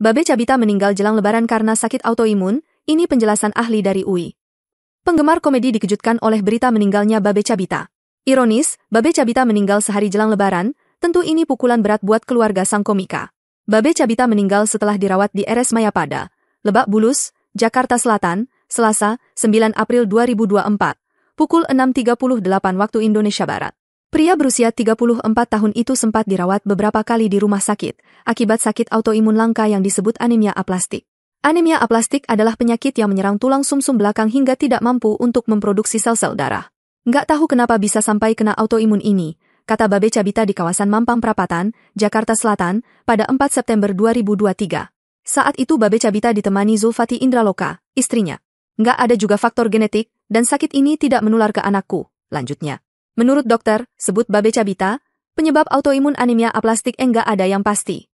Babe Cabita meninggal jelang lebaran karena sakit autoimun, ini penjelasan ahli dari UI. Penggemar komedi dikejutkan oleh berita meninggalnya Babe Cabita. Ironis, Babe Cabita meninggal sehari jelang lebaran, tentu ini pukulan berat buat keluarga sang komika. Babe Cabita meninggal setelah dirawat di RS Mayapada, Lebak Bulus, Jakarta Selatan, Selasa, 9 April 2024, pukul 6.38 waktu Indonesia Barat. Pria berusia 34 tahun itu sempat dirawat beberapa kali di rumah sakit, akibat sakit autoimun langka yang disebut anemia aplastik. Anemia aplastik adalah penyakit yang menyerang tulang sumsum -sum belakang hingga tidak mampu untuk memproduksi sel-sel darah. Nggak tahu kenapa bisa sampai kena autoimun ini, kata Babe Cabita di kawasan Mampang Prapatan, Jakarta Selatan, pada 4 September 2023. Saat itu Babe Cabita ditemani Zulfati Indraloka, istrinya. Nggak ada juga faktor genetik, dan sakit ini tidak menular ke anakku, lanjutnya. Menurut dokter, sebut Babe Cabita, penyebab autoimun anemia aplastik enggak ada yang pasti.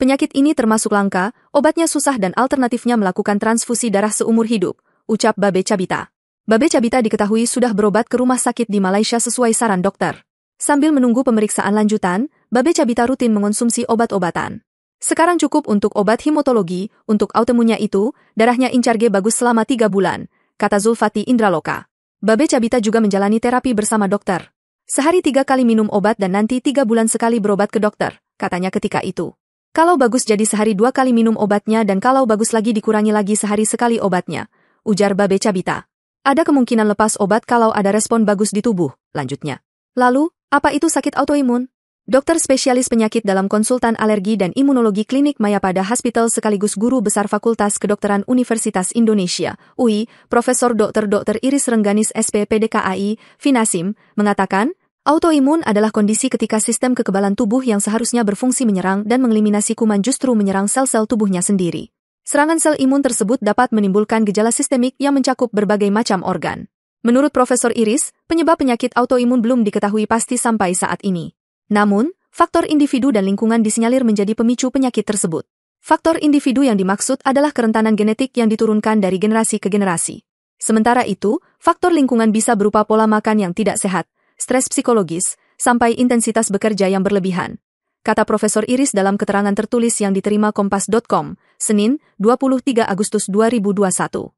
Penyakit ini termasuk langka, obatnya susah dan alternatifnya melakukan transfusi darah seumur hidup, ucap Babe Cabita. Babe Cabita diketahui sudah berobat ke rumah sakit di Malaysia sesuai saran dokter. Sambil menunggu pemeriksaan lanjutan, Babe Cabita rutin mengonsumsi obat-obatan. Sekarang cukup untuk obat hematologi, untuk autoimunnya itu, darahnya Incarge bagus selama tiga bulan, kata Zulfati Indraloka. Babe Cabita juga menjalani terapi bersama dokter. Sehari tiga kali minum obat dan nanti tiga bulan sekali berobat ke dokter, katanya ketika itu. Kalau bagus jadi sehari dua kali minum obatnya dan kalau bagus lagi dikurangi lagi sehari sekali obatnya, ujar Babe Cabita. Ada kemungkinan lepas obat kalau ada respon bagus di tubuh, lanjutnya. Lalu, apa itu sakit autoimun? Dokter spesialis penyakit dalam konsultan alergi dan imunologi klinik Mayapada Hospital sekaligus guru besar Fakultas Kedokteran Universitas Indonesia, UI, Profesor Dr. Dr. Iris Rengganis SPPDKAI, Finasim, mengatakan, autoimun adalah kondisi ketika sistem kekebalan tubuh yang seharusnya berfungsi menyerang dan mengeliminasi kuman justru menyerang sel-sel tubuhnya sendiri. Serangan sel imun tersebut dapat menimbulkan gejala sistemik yang mencakup berbagai macam organ. Menurut Profesor Iris, penyebab penyakit autoimun belum diketahui pasti sampai saat ini. Namun, faktor individu dan lingkungan disinyalir menjadi pemicu penyakit tersebut. Faktor individu yang dimaksud adalah kerentanan genetik yang diturunkan dari generasi ke generasi. Sementara itu, faktor lingkungan bisa berupa pola makan yang tidak sehat, stres psikologis, sampai intensitas bekerja yang berlebihan. Kata Profesor Iris dalam keterangan tertulis yang diterima kompas.com, Senin, 23 Agustus 2021.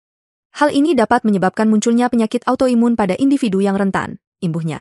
Hal ini dapat menyebabkan munculnya penyakit autoimun pada individu yang rentan, imbuhnya.